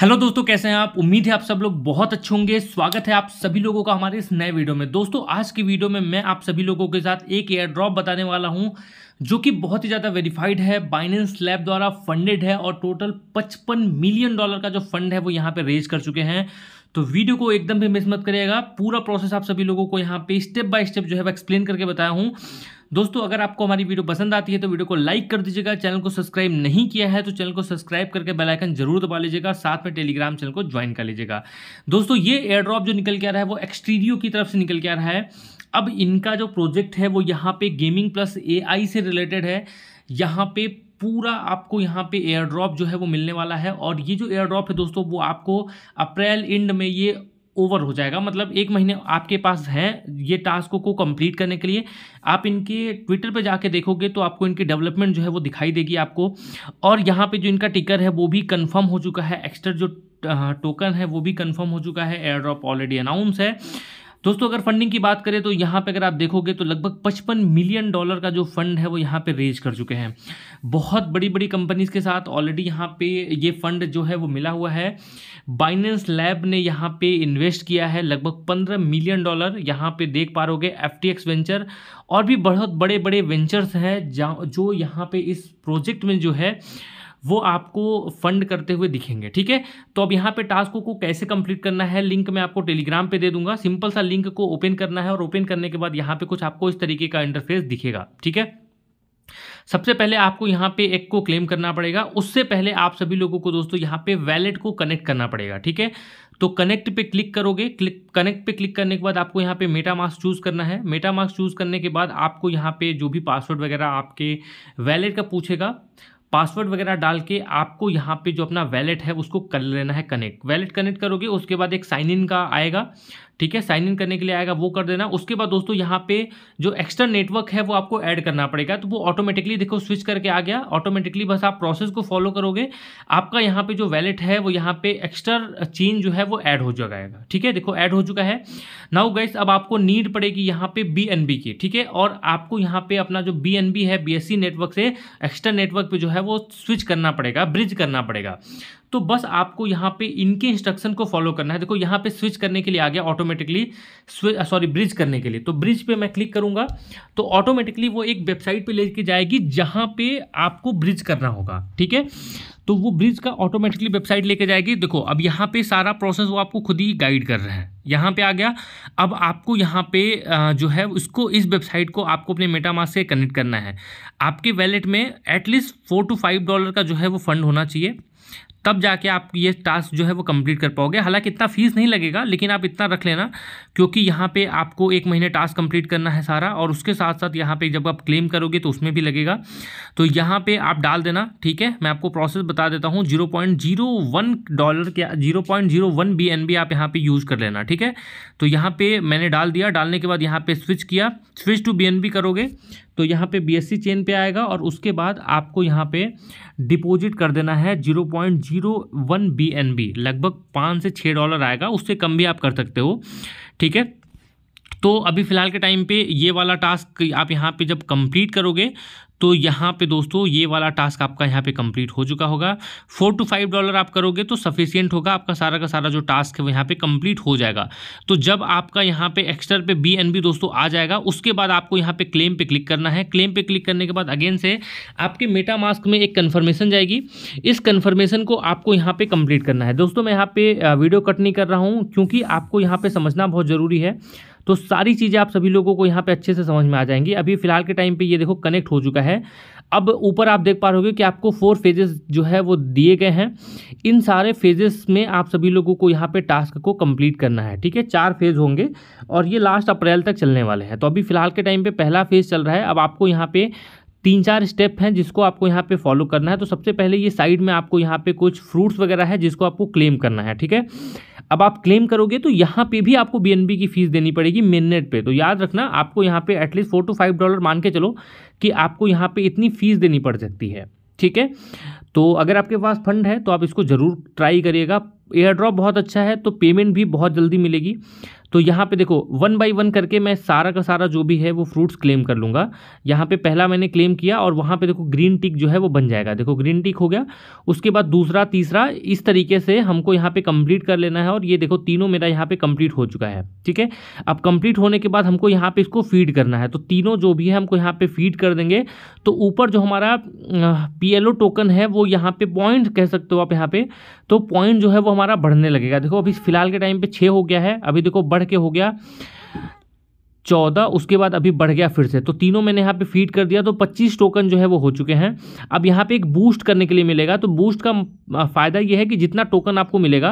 hello दोस्तों कैसे हैं आप उम्मीद है आप सब लोग बहुत अच्छे होंगे स्वागत है आप सभी लोगों का हमारे इस नए वीडियो में दोस्तों आज की वीडियो में मैं आप सभी लोगों के साथ एक एयर ड्रॉप बताने वाला हूं जो कि बहुत ही ज़्यादा वेरीफाइड है बाइनेंस लैब द्वारा फंडेड है और टोटल 55 मिलियन डॉलर का जो फंड है वो यहाँ पर रेज कर चुके हैं तो वीडियो को एकदम भी मिस मत करिएगा पूरा प्रोसेस आप सभी लोगों को यहाँ पर स्टेप बाय स्टेप जो है एक्सप्लेन करके बताया हूँ दोस्तों अगर आपको हमारी वीडियो पसंद आती है तो वीडियो को लाइक कर दीजिएगा चैनल को सब्सक्राइब नहीं किया है तो चैनल को सब्सक्राइब करके बेलाइकन जरूर दबा लीजिएगा साथ में टेलीग्राम चैनल को ज्वाइन कर लीजिएगा दोस्तों ये एयर ड्रॉप जो निकल के आ रहा है वो एक्सटीरियो की तरफ से निकल के आ रहा है अब इनका जो प्रोजेक्ट है वो यहाँ पे गेमिंग प्लस एआई से रिलेटेड है यहाँ पे पूरा आपको यहाँ पे एयर ड्रॉप जो है वो मिलने वाला है और ये जो एयर ड्रॉप है दोस्तों वो आपको अप्रैल एंड में ये ओवर हो जाएगा मतलब एक महीने आपके पास है ये टास्क को कंप्लीट करने के लिए आप इनके ट्विटर पर जाके देखोगे तो आपको इनकी डेवलपमेंट जो है वो दिखाई देगी आपको और यहाँ पे जो इनका टिकर है वो भी कंफर्म हो चुका है एक्स्ट्रा जो टोकन है वो भी कंफर्म हो चुका है एयर ड्रॉप ऑलरेडी अनाउंस है दोस्तों अगर फंडिंग की बात करें तो यहाँ पे अगर आप देखोगे तो लगभग पचपन मिलियन डॉलर का जो फंड है वो यहाँ पे रेज कर चुके हैं बहुत बड़ी बड़ी कंपनीज के साथ ऑलरेडी यहाँ पे ये फंड जो है वो मिला हुआ है बाइनेंस लैब ने यहाँ पे इन्वेस्ट किया है लगभग पंद्रह मिलियन डॉलर यहाँ पे देख पा रोगे एफ वेंचर और भी बहुत बड़े बड़े वेंचर्स हैं जो यहाँ पर इस प्रोजेक्ट में जो है वो आपको फंड करते हुए दिखेंगे ठीक है तो अब यहाँ पे टास्क को कैसे कंप्लीट करना है लिंक मैं आपको टेलीग्राम पे दे दूंगा सिंपल सा लिंक को ओपन करना है और ओपन करने के बाद यहाँ पे कुछ आपको इस तरीके का इंटरफेस दिखेगा ठीक है सबसे पहले आपको यहाँ पे एक को क्लेम करना पड़ेगा उससे पहले आप सभी लोगों को दोस्तों यहाँ पे वैलेट को कनेक्ट करना पड़ेगा ठीक है तो कनेक्ट पे क्लिक करोगे क्लिक कनेक्ट पे क्लिक करने के बाद आपको यहाँ पे मेटा मास्क चूज़ करना है मेटा मास्क चूज़ करने के बाद आपको यहाँ पे जो भी पासवर्ड वगैरह आपके वैलेट का पूछेगा पासवर्ड वगैरह डाल के आपको यहाँ पे जो अपना वैलेट है उसको कर लेना है कनेक्ट वैलेट कनेक्ट करोगे उसके बाद एक साइन इन का आएगा ठीक है साइन इन करने के लिए आएगा वो कर देना उसके बाद दोस्तों यहाँ पे जो एक्स्ट्रा नेटवर्क है वो आपको ऐड करना पड़ेगा तो वो ऑटोमेटिकली देखो स्विच करके आ गया ऑटोमेटिकली बस आप प्रोसेस को फॉलो करोगे आपका यहाँ पे जो वैलेट है वो यहाँ पे एक्स्ट्रा चेन जो है वो ऐड हो जाएगा ठीक है देखो ऐड हो चुका है नाउ गैस अब आपको नीड पड़ेगी यहाँ पे बी की ठीक है और आपको यहाँ पे अपना जो बी है बी नेटवर्क से एक्स्ट्रा नेटवर्क पर जो है वो स्विच करना पड़ेगा ब्रिज करना पड़ेगा तो बस आपको यहाँ पे इनके इंस्ट्रक्शन को फॉलो करना है देखो यहाँ पे स्विच करने के लिए आ गया ऑटोमेटिकली सॉरी ब्रिज करने के लिए तो ब्रिज पे मैं क्लिक करूँगा तो ऑटोमेटिकली वो एक वेबसाइट पे लेके जाएगी जहाँ पे आपको ब्रिज करना होगा ठीक है तो वो ब्रिज का ऑटोमेटिकली वेबसाइट लेके जाएगी देखो अब यहाँ पे सारा प्रोसेस वो आपको खुद ही गाइड कर रहे हैं यहाँ पे आ गया अब आपको यहाँ पे uh, जो है उसको इस वेबसाइट को आपको अपने मेटामास से कनेक्ट करना है आपके वैलेट में at least four to five dollar का जो है वो फंड होना चाहिए तब जाके आप ये टास्क जो है वो कंप्लीट कर पाओगे हालांकि इतना फीस नहीं लगेगा लेकिन आप इतना रख लेना क्योंकि यहाँ पे आपको एक महीने टास्क कंप्लीट करना है सारा और उसके साथ साथ यहाँ पे जब आप क्लेम करोगे तो उसमें भी लगेगा तो यहाँ पे आप डाल देना ठीक है मैं आपको प्रोसेस बता देता हूँ zero point zero one dollar के zero point zero one B N B आप यहाँ पर यूज़ कर लेना ठीक है तो यहाँ पर मैंने डाल दिया डालने के बाद यहाँ पे स्विच किया switch to B N B करोगे तो यहाँ पे बी चेन पे आएगा और उसके बाद आपको यहाँ पे डिपॉजिट कर देना है zero point zero one B लगभग पाँच से छः डॉलर आएगा उससे कम भी आप कर सकते हो ठीक है तो अभी फ़िलहाल के टाइम पे ये वाला टास्क आप यहाँ पे जब कंप्लीट करोगे तो यहाँ पे दोस्तों ये वाला टास्क आपका यहाँ पे कंप्लीट हो चुका होगा फोर टू फाइव डॉलर आप करोगे तो सफिशियंट होगा आपका सारा का सारा जो टास्क है वो यहाँ पे कंप्लीट हो जाएगा तो जब आपका यहाँ पे एक्स्टर पे बी एन बी दोस्तों आ जाएगा उसके बाद आपको यहाँ पे क्लेम पे क्लिक करना है क्लेम पे क्लिक करने के बाद अगेन से आपके मेटा मास्क में एक कन्फर्मेशन जाएगी इस कन्फर्मेशन को आपको यहाँ पर कंप्लीट करना है दोस्तों मैं यहाँ पर वीडियो कट नहीं कर रहा हूँ क्योंकि आपको यहाँ पर समझना बहुत ज़रूरी है तो सारी चीज़ें आप सभी लोगों को यहाँ पे अच्छे से समझ में आ जाएंगी अभी फिलहाल के टाइम पे ये देखो कनेक्ट हो चुका है अब ऊपर आप देख पा रहे हो कि आपको फोर फेजेस जो है वो दिए गए हैं इन सारे फेजेस में आप सभी लोगों को यहाँ पे टास्क को कंप्लीट करना है ठीक है चार फेज होंगे और ये लास्ट अप्रैल तक चलने वाले हैं तो अभी फिलहाल के टाइम पर पहला फेज चल रहा है अब आपको यहाँ पे तीन चार स्टेप हैं जिसको आपको यहाँ पे फॉलो करना है तो सबसे पहले ये साइड में आपको यहाँ पे कुछ फ्रूट्स वगैरह है जिसको आपको क्लेम करना है ठीक है अब आप क्लेम करोगे तो यहाँ पे भी आपको बी की फीस देनी पड़ेगी मेननेट पे तो याद रखना आपको यहाँ पे at least four to five dollar मान के चलो कि आपको यहाँ पे इतनी फीस देनी पड़ सकती है ठीक है तो अगर आपके पास फंड है तो आप इसको ज़रूर ट्राई करिएगा एयर ड्रॉप बहुत अच्छा है तो पेमेंट भी बहुत जल्दी मिलेगी तो यहाँ पे देखो वन बाई वन करके मैं सारा का सारा जो भी है वो फ्रूट्स क्लेम कर लूँगा यहाँ पे पहला मैंने क्लेम किया और वहाँ पे देखो ग्रीन टिक जो है वो बन जाएगा देखो ग्रीन टिक हो गया उसके बाद दूसरा तीसरा इस तरीके से हमको यहाँ पे कंप्लीट कर लेना है और ये देखो तीनों मेरा यहाँ पे कंप्लीट हो चुका है ठीक है अब कंप्लीट होने के बाद हमको यहाँ पे इसको फीड करना है तो तीनों जो भी है हमको यहाँ पर फीड कर देंगे तो ऊपर जो हमारा पी टोकन है वो यहाँ पर पॉइंट कह सकते हो आप यहाँ पर तो पॉइंट जो है वो हमारा बढ़ने लगेगा देखो अभी फिलहाल के टाइम पर छः हो गया है अभी देखो बढ़ के हो गया चौदह उसके बाद अभी बढ़ गया फिर से तो तीनों मैंने यहाँ पे फीड कर दिया तो पच्चीस टोकन जो है वो हो चुके हैं अब यहाँ पे एक बूस्ट करने के लिए मिलेगा तो बूस्ट का फ़ायदा ये है कि जितना टोकन आपको मिलेगा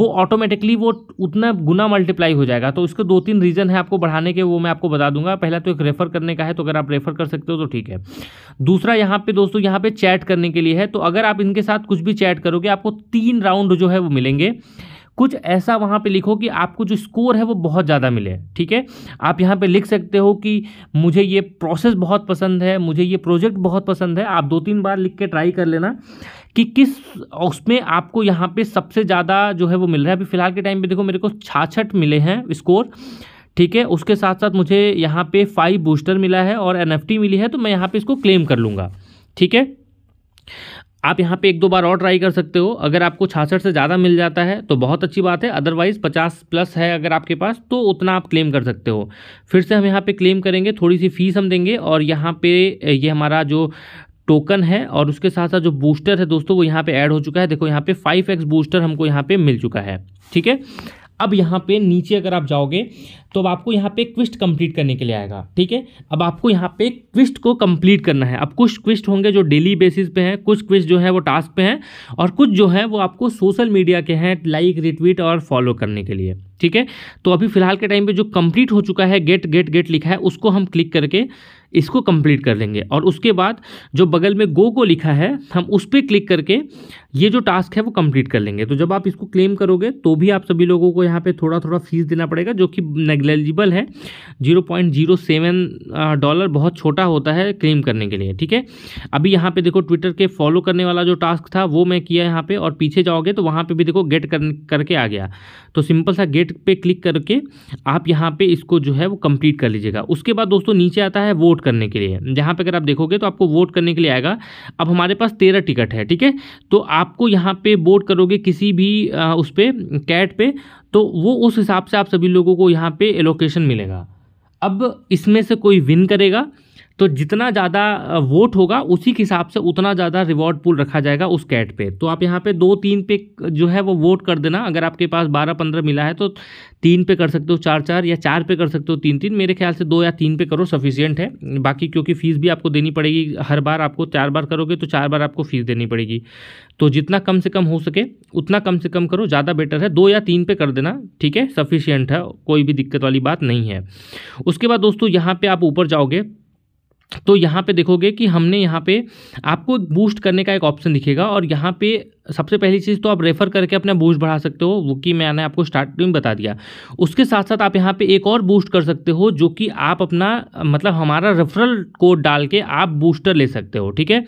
वो ऑटोमेटिकली वो उतना गुना मल्टीप्लाई हो जाएगा तो इसके दो तीन रीज़न है आपको बढ़ाने के वो मैं आपको बता दूंगा पहला तो एक रेफ़र करने का है तो अगर आप रेफ़र कर सकते हो तो ठीक है दूसरा यहाँ पर दोस्तों यहाँ पर चैट करने के लिए है तो अगर आप इनके साथ कुछ भी चैट करोगे आपको तीन राउंड जो है वो मिलेंगे कुछ ऐसा वहाँ पे लिखो कि आपको जो स्कोर है वो बहुत ज़्यादा मिले ठीक है आप यहाँ पे लिख सकते हो कि मुझे ये प्रोसेस बहुत पसंद है मुझे ये प्रोजेक्ट बहुत पसंद है आप दो तीन बार लिख के ट्राई कर लेना कि किस उसमें आपको यहाँ पे सबसे ज़्यादा जो है वो मिल रहा है अभी फ़िलहाल के टाइम पे देखो मेरे को छाछठ मिले हैं स्कोर ठीक है उसके साथ साथ मुझे यहाँ पे फाइव बूस्टर मिला है और एन मिली है तो मैं यहाँ पर इसको क्लेम कर लूँगा ठीक है आप यहाँ पे एक दो बार और ट्राई कर सकते हो अगर आपको छाछठ से ज़्यादा मिल जाता है तो बहुत अच्छी बात है अदरवाइज़ पचास प्लस है अगर आपके पास तो उतना आप क्लेम कर सकते हो फिर से हम यहाँ पे क्लेम करेंगे थोड़ी सी फ़ीस हम देंगे और यहाँ पे ये हमारा जो टोकन है और उसके साथ साथ जो बूस्टर है दोस्तों वो यहाँ पर ऐड हो चुका है देखो यहाँ पर फाइव एक्स बूस्टर हमको यहाँ पर मिल चुका है ठीक है अब यहाँ पे नीचे अगर आप जाओगे तो अब आपको यहाँ पे क्विस्ट कंप्लीट करने के लिए आएगा ठीक है अब आपको यहाँ पे क्विस्ट को कंप्लीट करना है अब कुछ क्विस्ट होंगे जो डेली बेसिस पे हैं कुछ क्विस्ट जो है वो टास्क पे हैं और कुछ जो है वो आपको सोशल मीडिया के हैं लाइक रिट्वीट और फॉलो करने के लिए ठीक है तो अभी फिलहाल के टाइम पे जो कंप्लीट हो चुका है गेट गेट गेट लिखा है उसको हम क्लिक करके इसको कंप्लीट कर देंगे और उसके बाद जो बगल में गो को लिखा है हम उस पर क्लिक करके ये जो टास्क है वो कंप्लीट कर लेंगे तो जब आप इसको क्लेम करोगे तो भी आप सभी लोगों को यहाँ पे थोड़ा थोड़ा फीस देना पड़ेगा जो कि नेग्लेजिबल है zero point zero seven dollar बहुत छोटा होता है क्लेम करने के लिए ठीक है अभी यहाँ पर देखो ट्विटर के फॉलो करने वाला जो टास्क था वो मैं किया यहाँ पर और पीछे जाओगे तो वहाँ पर भी देखो गेट करके आ गया तो सिंपल सा गेट क्रिएट पे क्लिक करके आप यहाँ पे इसको जो है वो कंप्लीट कर लीजिएगा उसके बाद दोस्तों नीचे आता है वोट करने के लिए जहाँ पे अगर आप देखोगे तो आपको वोट करने के लिए आएगा अब हमारे पास तेरह टिकट है ठीक है तो आपको यहाँ पे वोट करोगे किसी भी आ, उस पर कैट पे तो वो उस हिसाब से आप सभी लोगों को यहाँ पे एलोकेशन मिलेगा अब इसमें से कोई विन करेगा तो जितना ज़्यादा वोट होगा उसी के हिसाब से उतना ज़्यादा रिवॉर्ड पुल रखा जाएगा उस कैट पे तो आप यहाँ पे दो तीन पे जो है वो वोट कर देना अगर आपके पास बारह पंद्रह मिला है तो तीन पे कर सकते हो चार चार या चार पे कर सकते हो तीन तीन मेरे ख्याल से दो या तीन पे करो सफिशियंट है बाकी क्योंकि फ़ीस भी आपको देनी पड़ेगी हर बार आपको चार बार करोगे तो चार बार आपको फ़ीस देनी पड़ेगी तो जितना कम से कम हो सके उतना कम से कम करो ज़्यादा बेटर है दो या तीन पे कर देना ठीक है सफिशियंट है कोई भी दिक्कत वाली बात नहीं है उसके बाद दोस्तों यहाँ पर आप ऊपर जाओगे तो यहाँ पे देखोगे कि हमने यहाँ पे आपको बूस्ट करने का एक ऑप्शन दिखेगा और यहाँ पे सबसे पहली चीज़ तो आप रेफ़र करके अपना बूस्ट बढ़ा सकते हो वो कि मैंने आपको स्टार्टिंग बता दिया उसके साथ साथ आप यहाँ पे एक और बूस्ट कर सकते हो जो कि आप अपना मतलब हमारा रेफरल कोड डाल के आप बूस्टर ले सकते हो ठीक है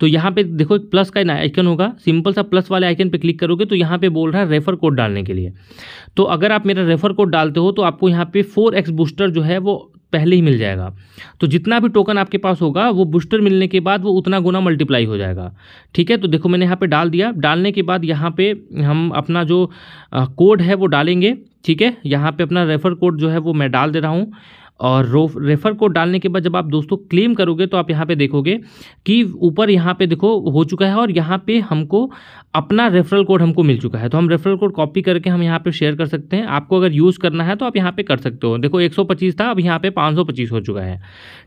तो यहाँ पर देखो एक प्लस का आइकन होगा सिंपल सा प्लस वाले आइकन पर क्लिक करोगे तो यहाँ पर बोल रहा है रेफ़र कोड डालने के लिए तो अगर आप मेरा रेफ़र कोड डालते हो तो आपको यहाँ पर फोर बूस्टर जो है वो पहले ही मिल जाएगा तो जितना भी टोकन आपके पास होगा वो बूस्टर मिलने के बाद वो उतना गुना मल्टीप्लाई हो जाएगा ठीक है तो देखो मैंने यहाँ पे डाल दिया डालने के बाद यहाँ पे हम अपना जो कोड है वो डालेंगे ठीक है यहाँ पे अपना रेफर कोड जो है वो मैं डाल दे रहा हूँ और रो रेफर कोड डालने के बाद जब आप दोस्तों क्लेम करोगे तो आप यहाँ पे देखोगे कि ऊपर यहाँ पे देखो हो चुका है और यहाँ पे हमको अपना रेफरल कोड हमको मिल चुका है तो हम रेफरल कोड कॉपी करके हम यहाँ पे शेयर कर सकते हैं आपको अगर यूज़ करना है तो आप यहाँ पे कर सकते हो देखो 125 था अब यहाँ पे 525 हो चुका है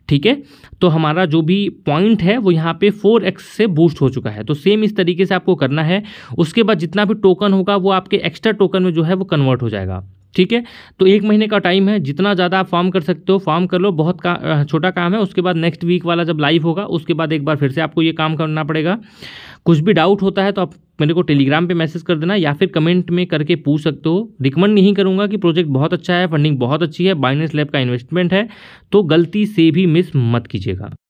ठीक है तो हमारा जो भी पॉइंट है वो यहाँ पे 4x से बूस्ट हो चुका है तो सेम इस तरीके से आपको करना है उसके बाद जितना भी टोकन होगा वो आपके एक्स्ट्रा टोकन में जो है वो कन्वर्ट हो जाएगा ठीक है तो एक महीने का टाइम है जितना ज़्यादा आप फॉर्म कर सकते हो फॉर्म कर लो बहुत का छोटा काम है उसके बाद नेक्स्ट वीक वाला जब लाइव होगा उसके बाद एक बार फिर से आपको ये काम करना पड़ेगा कुछ भी डाउट होता है तो आप मेरे को टेलीग्राम पे मैसेज कर देना या फिर कमेंट में करके पूछ सकते हो रिकमेंड नहीं करूँगा कि प्रोजेक्ट बहुत अच्छा है फंडिंग बहुत अच्छी है बाइनेंस लैब का इन्वेस्टमेंट है तो गलती से भी मिस मत कीजिएगा